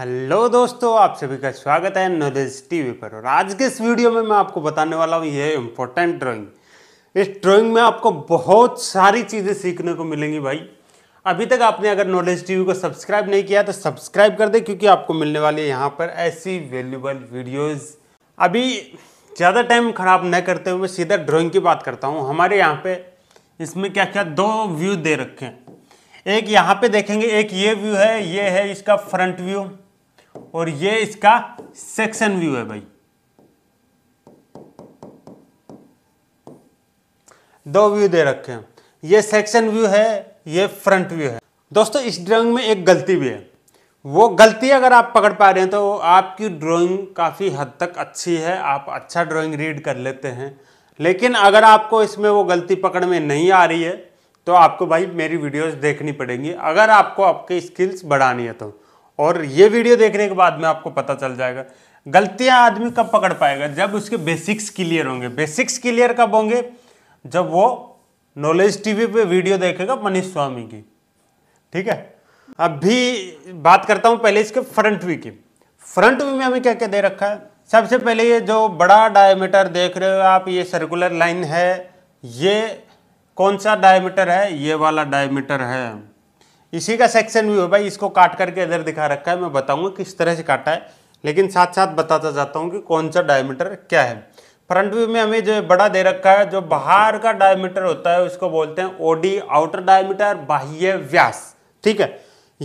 Hello दोस्तों आप सभी का स्वागत है नॉलेज टीवी पर और आज के इस वीडियो में मैं आपको बताने वाला हूँ ये इम्पोर्टेंट ड्राइंग इस ड्राइंग में आपको बहुत सारी चीज़ें सीखने को मिलेंगी भाई अभी तक आपने अगर नॉलेज टीवी को सब्सक्राइब नहीं किया तो सब्सक्राइब कर दे क्योंकि आपको मिलने वाली है यहाँ पर ऐसी वैल्यूबल वीडियोज़ अभी ज़्यादा टाइम खराब न करते हुए सीधा ड्राॅइंग की बात करता हूँ हमारे यहाँ पर इसमें क्या क्या दो व्यू दे रखे हैं एक यहाँ पे देखेंगे एक ये व्यू है ये है इसका फ्रंट व्यू और ये इसका सेक्शन व्यू है भाई दो व्यू दे रखे हैं ये सेक्शन व्यू है ये फ्रंट व्यू है दोस्तों इस ड्राइंग में एक गलती भी है वो गलती अगर आप पकड़ पा रहे हैं तो आपकी ड्राइंग काफ़ी हद तक अच्छी है आप अच्छा ड्राइंग रीड कर लेते हैं लेकिन अगर आपको इसमें वो गलती पकड़ में नहीं आ रही है तो आपको भाई मेरी वीडियोस देखनी पड़ेंगी अगर आपको आपकी स्किल्स बढ़ानी है तो और ये वीडियो देखने के बाद में आपको पता चल जाएगा गलतियां आदमी कब पकड़ पाएगा जब उसके बेसिक्स क्लियर होंगे बेसिक्स क्लियर कब होंगे जब वो नॉलेज टीवी पे वीडियो देखेगा मनीष स्वामी की ठीक है अब भी बात करता हूँ पहले इसके फ्रंट व्यू की फ्रंट व्यू में हमें क्या क्या दे रखा है सबसे पहले ये जो बड़ा डायमीटर देख रहे हो आप ये सर्कुलर लाइन है ये कौन सा डायमीटर है ये वाला डायमीटर है इसी का सेक्शन व्यू है भाई इसको काट करके इधर दिखा रखा है मैं बताऊंगा किस तरह से काटा है लेकिन साथ साथ बताता जाता हूँ कि कौन सा डायमीटर क्या है फ्रंट व्यू में हमें जो बड़ा दे रखा है जो बाहर का डायमीटर होता है उसको बोलते हैं ओडी आउटर डायमीटर बाह्य व्यास ठीक है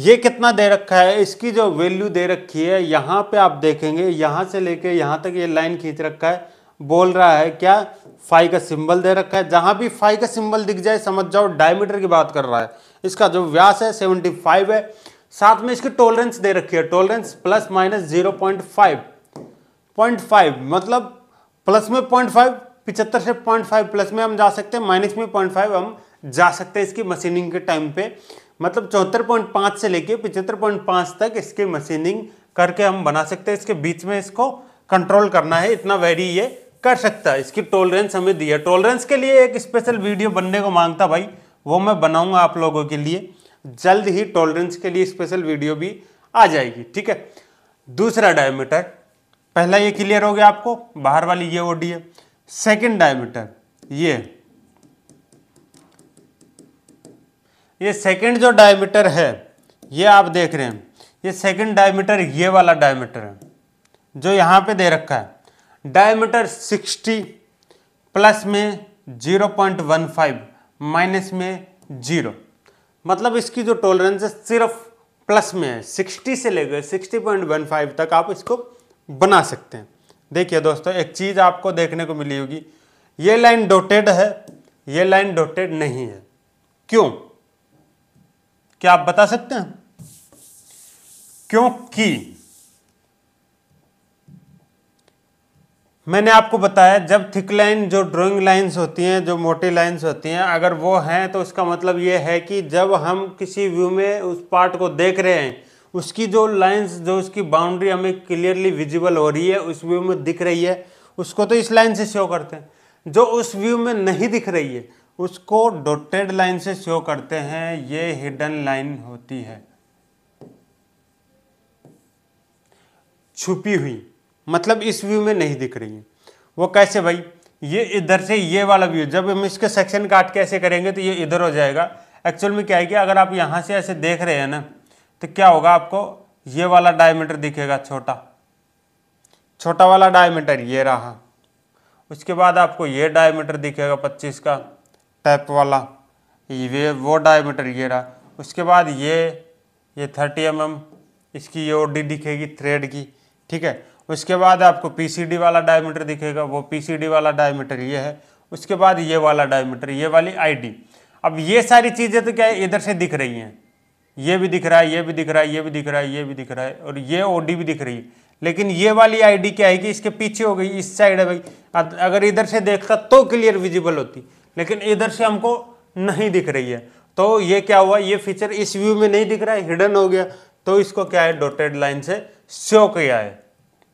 ये कितना दे रखा है इसकी जो वैल्यू दे रखी है यहाँ पे आप देखेंगे यहाँ से लेके यहाँ तक ये लाइन खींच रखा है बोल रहा है क्या फाई का सिंबल दे रखा है जहाँ भी फाई का सिंबल दिख जाए समझ जाओ डायमीटर की बात कर रहा है इसका जो व्यास है 75 है साथ में इसकी टॉलरेंस दे रखी है tolerance plus minus zero point five point five मतलब प्लस में पॉइंट फाइव पिचहत्तर से पॉइंट फाइव प्लस में हम जा सकते हैं माइनस में पॉइंट फाइव हम जा सकते हैं इसकी मशीनिंग के टाइम पे मतलब चौहत्तर पॉइंट पाँच से लेके पिचहत्तर पॉइंट पाँच तक इसकी मशीनिंग करके हम बना सकते हैं इसके बीच में इसको कंट्रोल करना है इतना वेरी ये कर सकता है इसकी टॉलरेंस हमें दी है टॉलरेंस के लिए एक स्पेशल वीडियो बनने को मांगता भाई वो मैं बनाऊंगा आप लोगों के लिए जल्द ही टॉलरेंस के लिए स्पेशल वीडियो भी आ जाएगी ठीक है दूसरा डायमीटर पहला ये क्लियर हो गया आपको बाहर वाली ये ओडी है सेकेंड डायमीटर ये ये सेकेंड जो डायमीटर है ये आप देख रहे हैं ये सेकेंड डायमीटर ये वाला डायमीटर है जो यहां पे दे रखा है डायमीटर 60 प्लस में फाइव माइनस में जीरो मतलब इसकी जो टॉलरेंस है सिर्फ प्लस में है सिक्सटी से लेकर सिक्सटी पॉइंट वन फाइव तक आप इसको बना सकते हैं देखिए दोस्तों एक चीज़ आपको देखने को मिली होगी ये लाइन डोटेड है ये लाइन डोटेड नहीं है क्यों क्या आप बता सकते हैं क्योंकि मैंने आपको बताया जब थिक लाइन जो ड्राइंग लाइंस होती हैं जो मोटी लाइंस होती हैं अगर वो हैं तो उसका मतलब ये है कि जब हम किसी व्यू में उस पार्ट को देख रहे हैं उसकी जो लाइंस जो उसकी बाउंड्री हमें क्लियरली विजिबल हो रही है उस व्यू में दिख रही है उसको तो इस लाइन से शो करते हैं जो उस व्यू में नहीं दिख रही है उसको डोटेड लाइन से शो करते हैं ये हिडन लाइन होती है छुपी हुई मतलब इस व्यू में नहीं दिख रही है वो कैसे भाई ये इधर से ये वाला व्यू जब हम इसके सेक्शन काट के ऐसे करेंगे तो ये इधर हो जाएगा एक्चुअल में क्या है कि अगर आप यहाँ से ऐसे देख रहे हैं ना तो क्या होगा आपको ये वाला डायमीटर दिखेगा छोटा छोटा वाला डायमीटर ये रहा उसके बाद आपको ये डायमीटर दिखेगा 25 का टैप वाला ये वो डायमीटर ये रहा उसके बाद ये ये 30 एम mm, इसकी ये ओडी दिखेगी थ्रेड की ठीक है उसके बाद आपको पीसीडी वाला डायमीटर दिखेगा वो पीसीडी वाला डायमीटर ये है उसके बाद ये वाला डायमीटर ये वाली आईडी अब ये सारी चीज़ें तो क्या है इधर से दिख रही हैं ये भी दिख रहा है ये भी दिख रहा है ये भी दिख रहा है ये भी दिख रहा है और ये ओडी भी दिख रही है लेकिन ये वाली आईडी क्या है कि इसके पीछे हो गई इस साइड है भाई अगर इधर से देखता तो क्लियर विजिबल होती लेकिन इधर से हमको नहीं दिख रही है तो ये क्या हुआ ये फीचर इस व्यू में नहीं दिख रहा है हिडन हो गया तो इसको क्या है डोटेड लाइन से शो किया है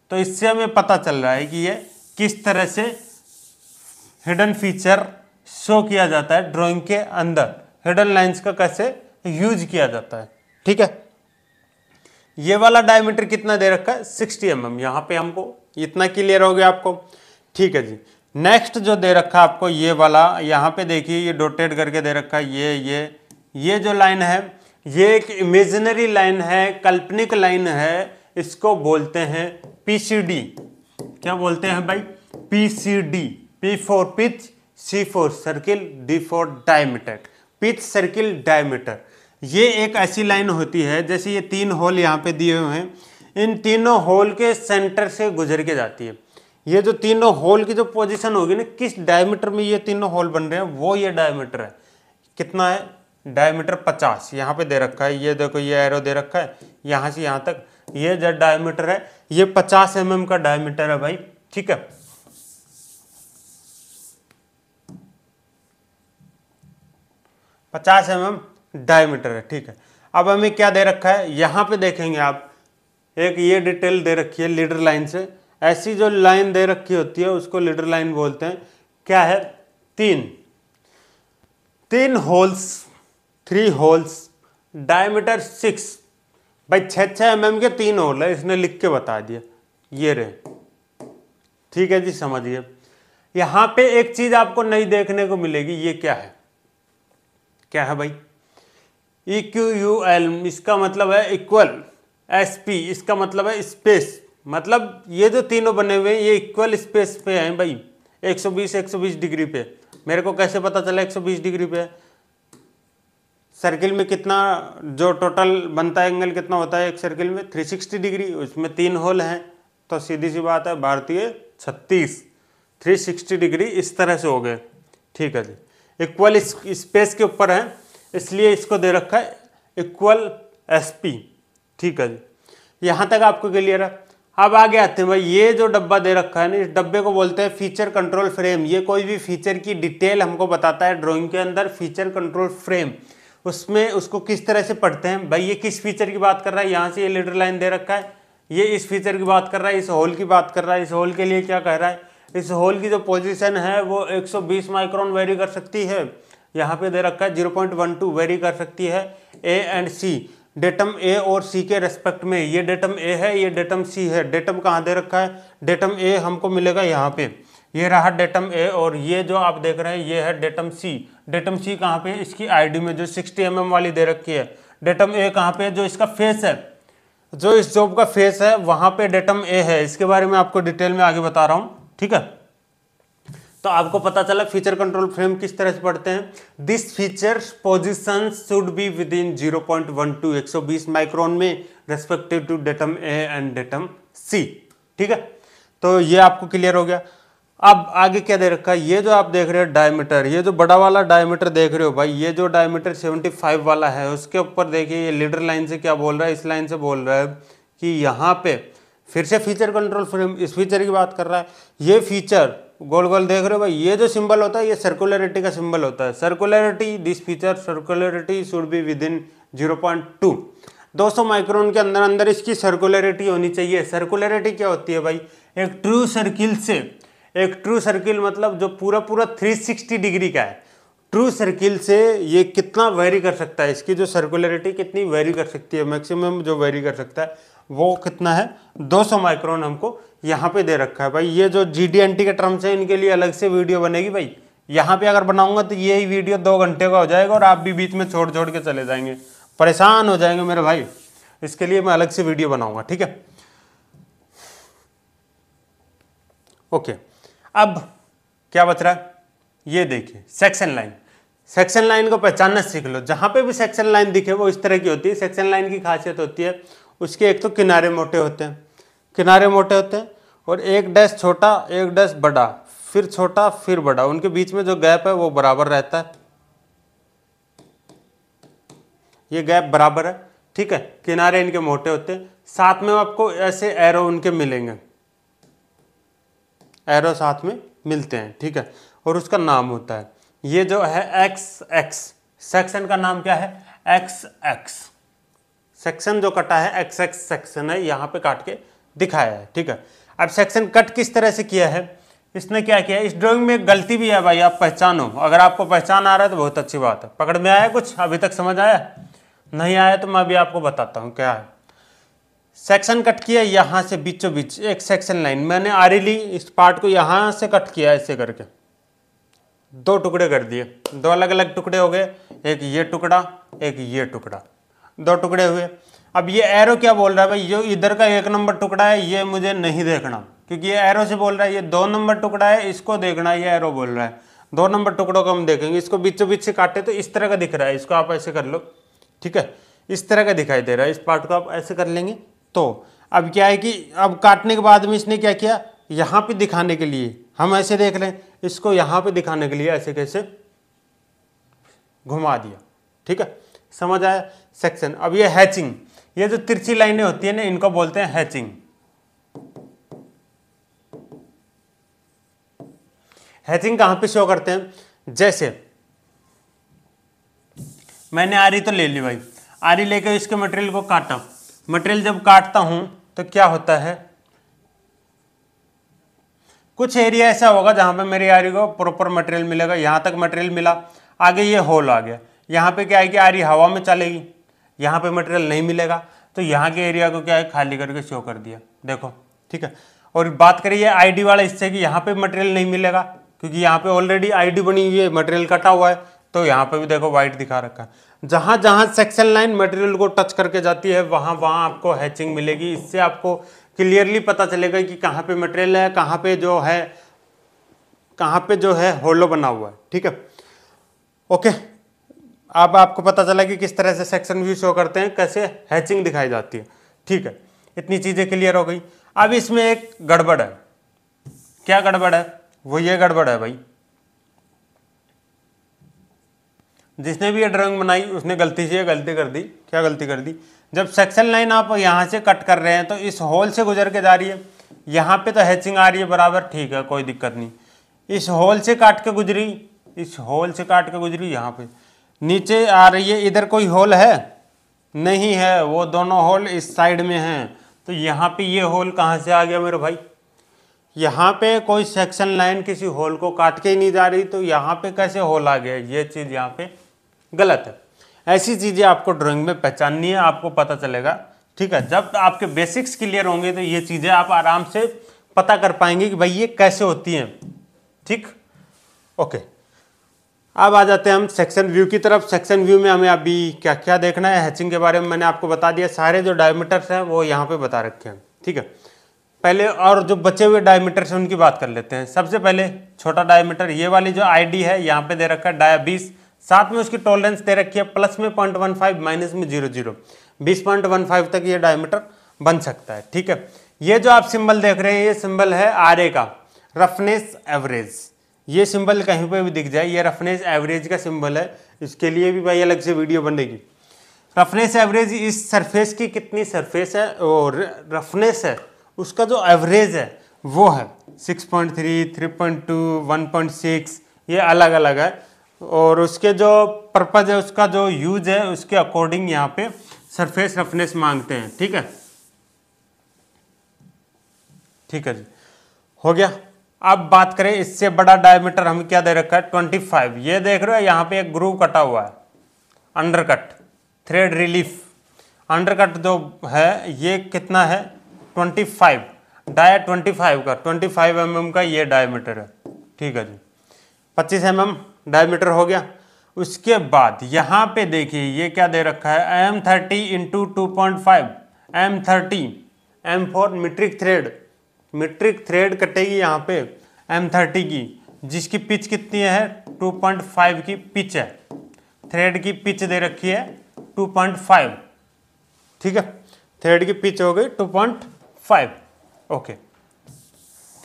तो इससे हमें पता चल रहा है कि ये किस तरह से हिडन फीचर शो किया जाता है ड्राइंग के अंदर हिडन लाइंस का कैसे यूज किया जाता है ठीक है ये वाला डायमीटर कितना दे रखा है सिक्सटी एम एम यहाँ पे हमको इतना क्लियर हो गया आपको ठीक है जी नेक्स्ट जो दे रखा है आपको ये वाला यहाँ पे देखिए ये डोटेड करके दे रखा है ये ये ये जो लाइन है ये एक इमेजिनरी लाइन है काल्पनिक लाइन है इसको बोलते हैं पीसीडी क्या बोलते हैं भाई PCD P for pitch C for circle D for diameter pitch circle diameter ये एक ऐसी लाइन होती है जैसे ये तीन होल यहाँ पे दिए हुए हैं इन तीनों होल के सेंटर से गुजर के जाती है ये जो तीनों होल की जो पोजीशन होगी ना किस डायमीटर में ये तीनों होल बन रहे हैं वो ये डायमीटर है कितना है डायमीटर पचास यहाँ पे दे रखा है ये देखो ये एरो दे रखा है यहाँ से यहाँ तक ये जेड डायमीटर है ये 50 एम mm का डायमीटर है भाई ठीक है पचास एम एम डायमीटर है ठीक है अब हमें क्या दे रखा है यहाँ पे देखेंगे आप एक ये डिटेल दे रखी है लीडर लाइन से ऐसी जो लाइन दे रखी होती है उसको लीडर लाइन बोलते हैं क्या है तीन तीन holes three holes diameter six भाई छः छः एम के तीन होल है इसने लिख के बता दिया ये रहे ठीक है जी समझिए यहाँ पे एक चीज आपको नहीं देखने को मिलेगी ये क्या है क्या है भाई ई क्यू यू एल इसका मतलब है इक्वल एस पी इसका मतलब है स्पेस मतलब ये जो तीनों बने हुए हैं ये इक्वल स्पेस पे हैं भाई 120 120 डिग्री पे मेरे को कैसे पता चला 120 डिग्री पे है सर्किल में कितना जो टोटल बनता है एंगल कितना होता है एक सर्किल में 360 डिग्री उसमें तीन होल हैं तो सीधी सी बात है भारतीय 36 360 डिग्री इस तरह से हो गए ठीक है जी इक्वल स्पेस के ऊपर है इसलिए इसको दे रखा है इक्वल एसपी ठीक है जी यहाँ तक आपको क्लियर है अब आगे आते हैं भाई ये जो डब्बा दे रखा है ना इस डब्बे को बोलते हैं फीचर कंट्रोल फ्रेम ये कोई भी फीचर की डिटेल हमको बताता है ड्राइंग के अंदर फीचर कंट्रोल फ्रेम उसमें उसको किस तरह से पढ़ते हैं भाई ये किस फीचर की बात कर रहा है यहाँ से ये लीडर लाइन दे रखा है ये इस फीचर की बात कर रहा है इस होल की बात कर रहा है इस होल के लिए क्या कह रहा है इस होल की जो पोजीशन है वो 120 माइक्रोन वेरी कर सकती है यहाँ पे दे रखा है जीरो वेरी कर सकती है ए एंड सी डेटम ए और सी के रेस्पेक्ट में ये डेटम ए है ये डेटम सी है डेटम कहाँ दे रखा है डेटम ए हमको मिलेगा यहाँ पे ये रहा डेटम ए और ये जो आप देख रहे हैं ये है डेटम सी डेटम सी कहाँ पे इसकी आईडी में जो 60 एम mm वाली दे रखी है डेटम ए कहाँ पे जो इसका फेस है जो इस जॉब का फेस है वहाँ पे डेटम ए है इसके बारे में आपको डिटेल में आगे बता रहा हूँ ठीक है तो आपको पता चला फीचर कंट्रोल फ्रेम किस तरह से पढ़ते हैं this feature position should be within zero point one two एक सौ बीस माइक्रोन में respective to datum A and datum C ठीक है तो ये आपको क्लियर हो गया अब आगे क्या दे रखा है ये जो आप देख रहे हो डायमीटर ये जो बड़ा वाला डायमीटर देख रहे हो भाई ये जो डायमीटर 75 वाला है उसके ऊपर देखिए ये लीडर लाइन से क्या बोल रहा है इस लाइन से बोल रहा है कि यहाँ पे फिर से फीचर कंट्रोल फ्रेम इस फीचर की बात कर रहा है ये फीचर गोल गोल देख रहे हो भाई ये जो सिंबल होता है ये सर्कुलरिटी का सिंबल होता है circularity this feature circularity should be within zero point two दो सौ माइक्रोन के अंदर अंदर इसकी सर्कुलरिटी होनी चाहिए सर्कुलरिटी क्या होती है भाई एक ट्रू सर्किल से एक ट्रू सर्किल मतलब जो पूरा पूरा 360 डिग्री का है ट्रू सर्किल से ये कितना वेरी कर सकता है इसकी जो सर्कुलरिटी कितनी वेरी कर सकती है मैक्सिमम जो वेरी कर सकता है वो कितना है 200 माइक्रोन हमको यहाँ पे दे रखा है भाई ये जो जी के टर्म्स हैं इनके लिए अलग से वीडियो बनेगी भाई यहाँ पे अगर बनाऊंगा तो यही वीडियो दो घंटे का हो जाएगा और आप भी बीच में छोड़ छोड़ के चले जाएंगे परेशान हो जाएंगे मेरे भाई इसके लिए मैं अलग से वीडियो बनाऊंगा ठीक है ओके okay. अब क्या बच रहा है ये देखिए सेक्शन लाइन सेक्शन लाइन को पहचानना सीख लो जहाँ पे भी सेक्शन लाइन दिखे वो इस तरह की होती है सेक्शन लाइन की खासियत होती है उसके एक तो किनारे मोटे होते हैं किनारे मोटे होते हैं और एक डैश छोटा एक डैश बड़ा फिर छोटा फिर बड़ा उनके बीच में जो गैप है वो बराबर रहता है ये गैप बराबर है ठीक है किनारे इनके मोटे होते हैं साथ में आपको ऐसे एरो उनके मिलेंगे एरो साथ में मिलते हैं ठीक है और उसका नाम होता है ये जो है एक्स एक्स सेक्शन का नाम क्या है एक्स एक्स सेक्शन जो कटा है एक्स एक्स सेक्शन है यहाँ पे काट के दिखाया है ठीक है अब सेक्शन कट किस तरह से किया है इसने क्या किया इस ड्राइंग में गलती भी है भाई आप पहचानो अगर आपको पहचान आ रहा है तो बहुत अच्छी बात है पकड़ में आया कुछ अभी तक समझ आया नहीं आया तो मैं अभी आपको बताता हूँ क्या है सेक्शन कट किया यहाँ से बीचों बीच एक सेक्शन लाइन मैंने आरीली इस पार्ट को यहाँ से कट किया ऐसे करके दो टुकड़े कर दिए दो अलग अलग टुकड़े हो गए एक ये टुकड़ा एक ये टुकड़ा दो टुकड़े हुए अब ये एरो क्या बोल रहा है भाई ये इधर का एक नंबर टुकड़ा है ये मुझे नहीं देखना क्योंकि ये एरो से बोल रहा है ये दो नंबर टुकड़ा है इसको देखना ये एरो बोल रहा है दो नंबर टुकड़ों को हम देखेंगे इसको बीचों बीच से काटे तो इस तरह का दिख रहा है इसको आप ऐसे कर लो ठीक है इस तरह का दिखाई दे रहा है इस पार्ट को आप ऐसे कर लेंगे तो अब क्या है कि अब काटने के बाद में इसने क्या किया यहाँ पे दिखाने के लिए हम ऐसे देख लें इसको यहाँ पे दिखाने के लिए ऐसे कैसे घुमा दिया ठीक है समझ आया सेक्शन अब ये हैचिंग ये जो तिरछी लाइनें होती है ना इनको बोलते हैं हैचिंग हैचिंग कहाँ पे शो करते हैं जैसे मैंने आरी तो ले ली भाई आरी लेकर इसके मटेरियल को काटा मटेरियल जब काटता हूं तो क्या होता है कुछ एरिया ऐसा होगा जहां पे मेरी आरी को प्रॉपर मटेरियल मिलेगा यहाँ तक मटेरियल मिला आगे ये होल आ गया यहाँ पे क्या है कि आरी हवा में चलेगी यहाँ पे मटेरियल नहीं मिलेगा तो यहाँ के एरिया को क्या है खाली करके शो कर दिया देखो ठीक है और बात करिए आईडी वाला इससे कि यहाँ पे मटेरियल नहीं मिलेगा क्योंकि यहाँ पे ऑलरेडी आईडी बनी हुई है मटेरियल कटा हुआ है तो यहाँ पे भी देखो वाइट दिखा रखा है जहाँ जहाँ सेक्शन लाइन मटेरियल को टच करके जाती है वहाँ वहाँ आपको हैचिंग मिलेगी इससे आपको क्लियरली पता चलेगा कि कहाँ पे मटेरियल है कहाँ पे जो है कहाँ पे जो है होलो बना हुआ है ठीक है ओके अब आपको पता चला कि किस तरह से सेक्शन व्यू शो करते हैं कैसे हैचिंग दिखाई जाती है ठीक है इतनी चीज़ें क्लियर हो गई अब इसमें एक गड़बड़ है क्या गड़बड़ है वो ये गड़बड़ है भाई जिसने भी ये ड्राइंग बनाई उसने गलती से गलती कर दी क्या गलती कर दी जब सेक्शन लाइन आप यहाँ से कट कर रहे हैं तो इस होल से गुजर के जा रही है यहाँ पे तो हैचिंग आ रही है बराबर ठीक है कोई दिक्कत नहीं इस होल से काट के गुजरी इस होल से काट के गुजरी यहाँ पे नीचे आ रही है इधर कोई होल है नहीं है वो दोनों होल इस साइड में हैं तो यहाँ पे ये होल कहाँ से आ गया मेरे भाई यहाँ पे कोई सेक्शन लाइन किसी होल को काट के ही नहीं जा रही तो यहाँ पे कैसे होल आ गया ये चीज़ यहाँ पे गलत है ऐसी चीज़ें आपको ड्राइंग में पहचाननी है आपको पता चलेगा ठीक है जब आपके बेसिक्स क्लियर होंगे तो ये चीज़ें आप आराम से पता कर पाएंगे कि भाई ये कैसे होती हैं ठीक ओके अब आ जाते हैं हम सेक्शन व्यू की तरफ सेक्शन व्यू में हमें अभी क्या क्या देखना है हैचिंग के बारे में मैंने आपको बता दिया सारे जो डायमीटर्स हैं वो यहाँ पे बता रखे हैं ठीक है पहले और जो बचे हुए डायमीटर्स हैं उनकी बात कर लेते हैं सबसे पहले छोटा डायमीटर ये वाली जो आईडी है यहाँ पे दे रखा है डाया साथ में उसकी टॉलरेंस दे रखी है प्लस में पॉइंट वन फाइव माइनस में जीरो जीरो बीस पॉइंट वन फाइव तक ये डायमीटर बन सकता है ठीक है ये जो आप सिंबल देख रहे हैं ये सिंबल है आर का रफनेस एवरेज ये सिंबल कहीं पर भी दिख जाए ये रफनेस एवरेज का सिंबल है इसके लिए भी भाई अलग से वीडियो बनेगी रफनेस एवरेज इस सरफेस की कितनी सरफेस है और रफनेस है उसका जो एवरेज है वो है 6.3, 3.2, 1.6 ये अलग अलग है और उसके जो पर्पज़ है उसका जो यूज है उसके अकॉर्डिंग यहाँ पे सरफेस रफनेस मांगते हैं ठीक है ठीक है जी हो गया अब बात करें इससे बड़ा डायमीटर हम क्या दे रखा है 25 ये देख रहे हो यहाँ पे एक ग्रूव कटा हुआ है अंडरकट थ्रेड रिलीफ अंडरकट जो है ये कितना है 25 डाया फाइव का 25 फाइव mm का ये डायमीटर है ठीक है जी 25 एम mm डायमीटर हो गया उसके बाद यहाँ पे देखिए ये क्या दे रखा है M thirty into two point five M thirty M four metric thread metric thread कटेगी यहाँ पे एम थर्टी की जिसकी पिच कितनी है टू पॉइंट फाइव की पिच है थ्रेड की पिच दे रखी है टू पॉइंट फाइव ठीक है थ्रेड की पिच हो गई two point five okay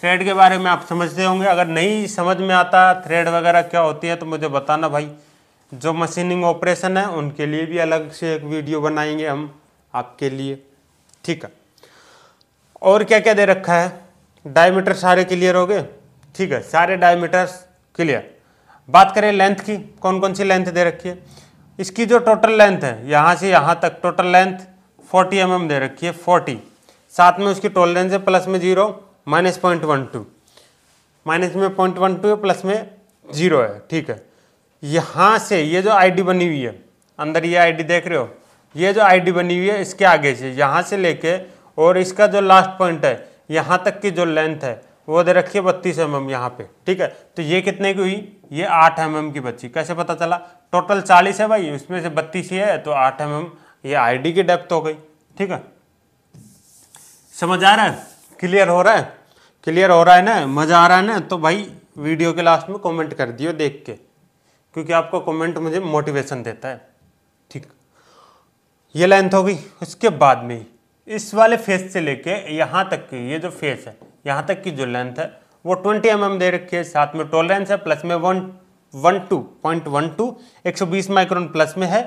thread के बारे में आप समझते होंगे अगर नहीं समझ में आता थ्रेड वगैरह क्या होती है तो मुझे बताना भाई जो मशीनिंग ऑपरेशन है उनके लिए भी अलग से एक वीडियो बनाएंगे हम आपके लिए ठीक है और क्या क्या दे रखा है डायमीटर सारे क्लियर हो गए ठीक है सारे डायमीटर्स क्लियर बात करें लेंथ की कौन कौन सी लेंथ दे रखी है इसकी जो टोटल लेंथ है यहाँ से यहाँ तक टोटल लेंथ 40 एम mm दे रखी है 40 साथ में उसकी टोलरेंस है प्लस में zero minus point one two minus में पॉइंट वन टू है प्लस में जीरो है ठीक है यहाँ से ये जो आईडी बनी हुई है अंदर ये आईडी देख रहे हो ये जो आईडी बनी हुई है इसके आगे से यहाँ से लेके और इसका जो लास्ट पॉइंट है यहाँ तक की जो लेंथ है वो दे रखिए बत्तीस एम एम यहाँ पे ठीक है तो ये कितने की हुई ये आठ एम एम की बच्ची कैसे पता चला टोटल चालीस है भाई उसमें से बत्तीस ही है तो आठ एम एम ये आईडी की डेप्थ हो गई ठीक है समझ आ रहा है क्लियर हो रहा है क्लियर हो रहा है ना मज़ा आ रहा है ना तो भाई वीडियो के लास्ट में कमेंट कर दियो देख के क्योंकि आपका कमेंट मुझे मोटिवेशन देता है ठीक ये लेंथ होगी उसके बाद में इस वाले फेस से लेके यहाँ तक की ये जो फेस है यहाँ तक की जो लेंथ है वो 20 एम mm दे रखी है साथ में टॉलरेंस है प्लस में one one two point one two एक सौ बीस माइक्रोन प्लस में है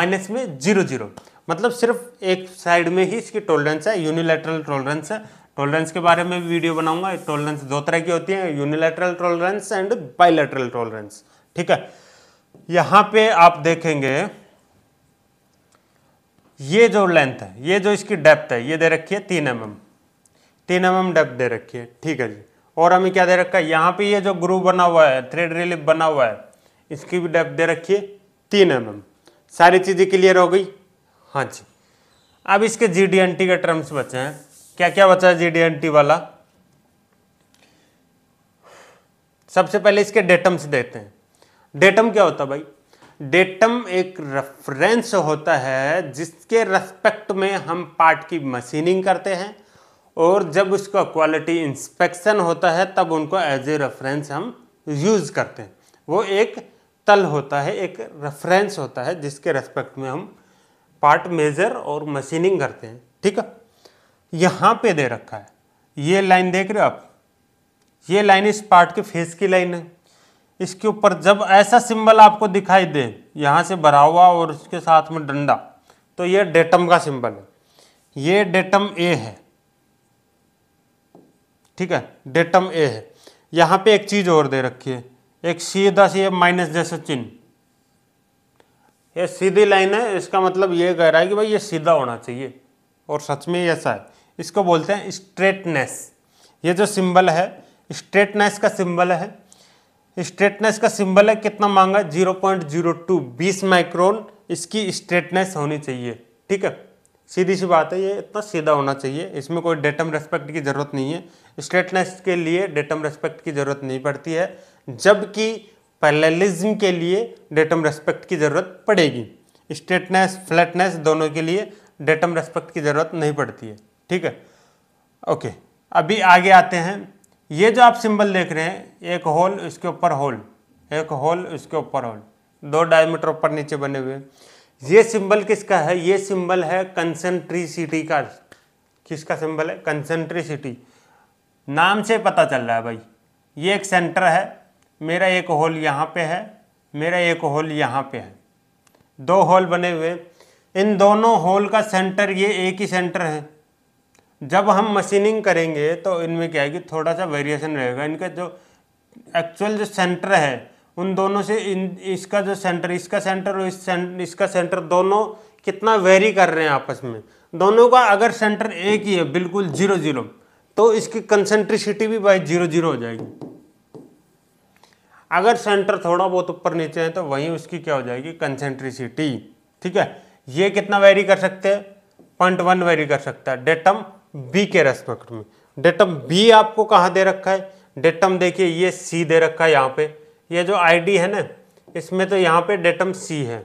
माइनस में जीरो जीरो मतलब सिर्फ एक साइड में ही इसकी टॉलरेंस है यूनिलेटरल टॉलरेंस है टॉलरेंस के बारे में भी वीडियो बनाऊंगा टॉलरेंस दो तरह की होती है unilateral tolerance and bilateral tolerance ठीक है यहां पे आप देखेंगे ये जो लेंथ है ये जो इसकी डेप्थ है ये दे रखी है तीन एम mm। एम तीन एम एम डेप्थ दे रखी है ठीक है जी और हमें क्या दे रखा है यहां पे ये जो ग्रूव बना हुआ है थ्रेड रिलिप बना हुआ है इसकी भी डेप्थ दे रखी है तीन एम mm। एम सारी चीज़ें क्लियर हो गई हाँ जी अब इसके जी डी एन टी के टर्म्स बचे हैं क्या क्या बचा है जी वाला सबसे पहले इसके डेटम्स देते हैं डेटम क्या होता भाई डेटम एक रेफरेंस होता है जिसके रेस्पेक्ट में हम पार्ट की मशीनिंग करते हैं और जब उसका क्वालिटी इंस्पेक्शन होता है तब उनको एज ए रेफरेंस हम यूज़ करते हैं वो एक तल होता है एक रेफरेंस होता है जिसके रेस्पेक्ट में हम पार्ट मेजर और मशीनिंग करते हैं ठीक है यहां पे दे रखा है ये लाइन देख रहे हो आप ये लाइन इस पार्ट के फेस की लाइन है इसके ऊपर जब ऐसा सिंबल आपको दिखाई दे यहां से भरा हुआ और उसके साथ में डंडा तो ये डेटम का सिंबल है ये डेटम ए है ठीक है डेटम ए है यहां पे एक चीज़ और दे रखी है एक सीधा सी माइनस जैसा चिन्ह ये सीधी लाइन है इसका मतलब ये कह रहा है कि भाई ये सीधा होना चाहिए और सच में ऐसा है इसको बोलते हैं स्ट्रेटनेस ये जो सिंबल है स्ट्रेटनेस का सिंबल है स्ट्रेटनेस का सिंबल है कितना मांगा 0.02 बीस माइक्रोन इसकी स्ट्रेटनेस होनी चाहिए ठीक है सीधी सी बात है ये इतना सीधा होना चाहिए इसमें कोई डेटम रेस्पेक्ट की ज़रूरत नहीं है स्ट्रेटनेस के लिए डेटम रेस्पेक्ट की ज़रूरत नहीं पड़ती है जबकि पैलेलिज्म के लिए डेटम रेस्पेक्ट की ज़रूरत पड़ेगी स्ट्रेटनेस फ्लैटनेस दोनों के लिए डेटम रेस्पेक्ट की ज़रूरत नहीं पड़ती है ठीक है ओके अभी आगे आते हैं ये जो आप सिंबल देख रहे हैं एक होल इसके ऊपर होल एक होल इसके ऊपर होल दो डायमीटर ऊपर नीचे बने हुए ये सिंबल किसका है ये सिंबल है कंसेंट्रिसिटी का किसका सिंबल है कंसेंट्रिसिटी नाम से पता चल रहा है भाई ये एक सेंटर है मेरा एक होल यहाँ पे है मेरा एक होल यहाँ पे है दो होल बने हुए इन दोनों होल का सेंटर ये एक ही सेंटर है जब हम मशीनिंग करेंगे तो इनमें क्या है कि थोड़ा सा वेरिएशन रहेगा इनका जो एक्चुअल जो सेंटर है उन दोनों से इन इसका जो सेंटर इसका सेंटर और इस सेंटर, इसका सेंटर दोनों कितना वेरी कर रहे हैं आपस में दोनों का अगर सेंटर एक ही है बिल्कुल जीरो जीरो तो इसकी कंसेंट्रिसिटी भी बाई जीरो जीरो हो जाएगी अगर सेंटर थोड़ा बहुत ऊपर नीचे है तो वहीं उसकी क्या हो जाएगी कंसेंट्रिसिटी ठीक है ये कितना वेरी कर सकते हैं पॉइंट वन वेरी कर सकता है डेटम बी के रेस्पेक्ट में डेटम बी आपको कहाँ दे रखा है डेटम देखिए ये सी दे रखा है यहाँ पे ये जो आईडी है ना इसमें तो यहाँ पे डेटम सी है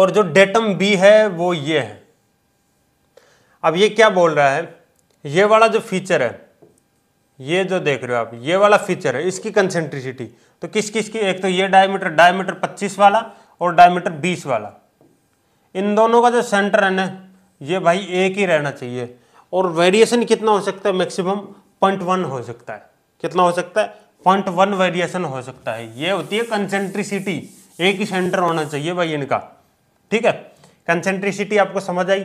और जो डेटम बी है वो ये है अब ये क्या बोल रहा है ये वाला जो फीचर है ये जो देख रहे हो आप ये वाला फीचर है इसकी कंसेंट्रिसिटी तो किस किस की एक तो ये डायमीटर डायमीटर 25 वाला और डायमीटर 20 वाला इन दोनों का जो सेंटर है ना ये भाई एक ही रहना चाहिए और वेरिएशन कितना हो सकता है मैक्सिमम पॉइंट वन हो सकता है कितना हो सकता है पॉइंट वन वेरिएशन हो सकता है ये होती है कंसेंट्रिसिटी एक ही सेंटर होना चाहिए भाई इनका ठीक है कंसेंट्रिसिटी आपको समझ आई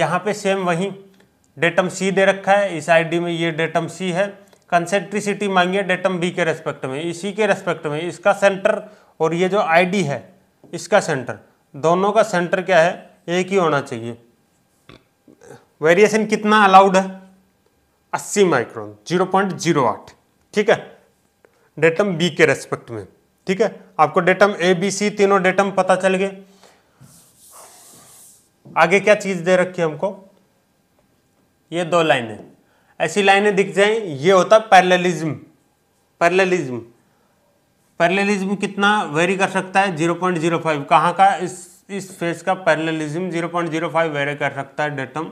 यहाँ पे सेम वही डेटम सी दे रखा है इस आईडी में ये डेटम सी है कंसेंट्रिसिटी मांगिए डेटम बी के रेस्पेक्ट में इसी के रेस्पेक्ट में इसका सेंटर और ये जो आई है इसका सेंटर दोनों का सेंटर क्या है एक ही होना चाहिए वेरिएशन कितना अलाउड है 80 माइक्रोन 0.08 ठीक है डेटम बी के रेस्पेक्ट में ठीक है आपको डेटम ए बी सी तीनों डेटम पता चल गए आगे क्या चीज दे रखी है हमको ये दो लाइनें ऐसी लाइनें दिख जाए ये होता है पैरेललिज्म पैरेललिज्म पैरेललिज्म कितना वेरी कर सकता है 0.05 कहाँ का इस इस फेज का पैरेललिज्म 0.05 वेरी कर सकता है डेटम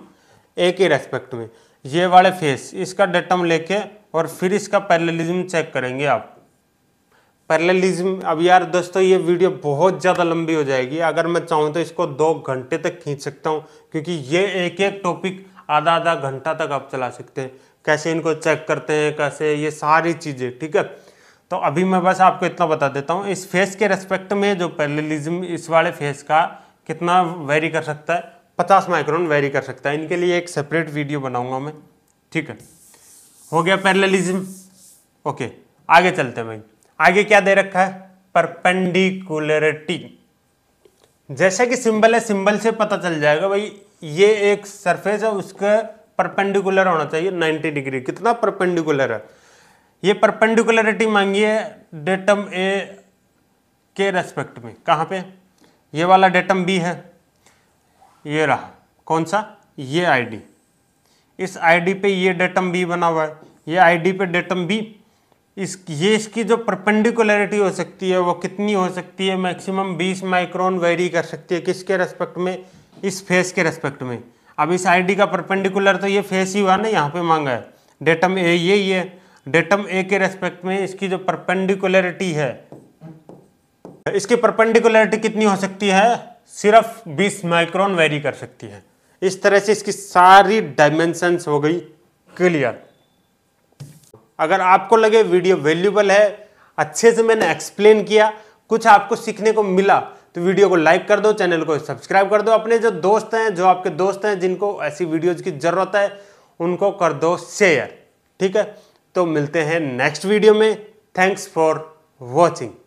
ए के रेस्पेक्ट में ये वाले फेस इसका डेटम लेके और फिर इसका पैरेललिज्म चेक करेंगे आप पैरेललिज्म अब यार दोस्तों ये वीडियो बहुत ज़्यादा लंबी हो जाएगी अगर मैं चाहूँ तो इसको दो घंटे तक खींच सकता हूँ क्योंकि ये एक एक टॉपिक आधा आधा घंटा तक आप चला सकते हैं कैसे इनको चेक करते हैं कैसे ये सारी चीज़ें ठीक है तो अभी मैं बस आपको इतना बता देता हूँ इस फेस के रेस्पेक्ट में जो पैरेललिज्म इस वाले फेस का कितना वेरी कर सकता है पचास माइक्रोन वेरी कर सकता है इनके लिए एक सेपरेट वीडियो बनाऊंगा मैं ठीक है हो गया पैरलिज्म ओके आगे चलते हैं भाई आगे क्या दे रखा है परपेंडिकुलरिटी जैसा कि सिंबल है सिंबल से पता चल जाएगा भाई ये एक सरफेस है उसका परपेंडिकुलर होना चाहिए 90 डिग्री कितना परपेंडिकुलर है ये परपेंडिकुलरिटी मांगी है डेटम ए के रेस्पेक्ट में कहाँ पे ये वाला डेटम बी है ये रहा कौन सा ये आईडी इस आईडी पे ये डेटम बी बना हुआ है ये आईडी पे डेटम बी इस ये इसकी जो परपेंडिकुलरिटी हो सकती है वो कितनी हो सकती है मैक्सिमम 20 माइक्रोन वेरी कर सकती है किसके रेस्पेक्ट में इस फेस के रेस्पेक्ट में अब इस आईडी का परपेंडिकुलर तो ये फेस ही हुआ ना यहाँ पे मांगा है डेटम ए ये ही है डेटम ए के रेस्पेक्ट में इसकी जो परपेंडिकुलरिटी है इसकी परपेंडिकुलरिटी कितनी हो सकती है सिर्फ 20 माइक्रोन वेरी कर सकती है इस तरह से इसकी सारी डायमेंशंस हो गई क्लियर अगर आपको लगे वीडियो वैल्यूबल है अच्छे से मैंने एक्सप्लेन किया कुछ आपको सीखने को मिला तो वीडियो को लाइक कर दो चैनल को सब्सक्राइब कर दो अपने जो दोस्त हैं जो आपके दोस्त हैं जिनको ऐसी वीडियोज़ की ज़रूरत है उनको कर दो शेयर ठीक है तो मिलते हैं नेक्स्ट वीडियो में थैंक्स फॉर वॉचिंग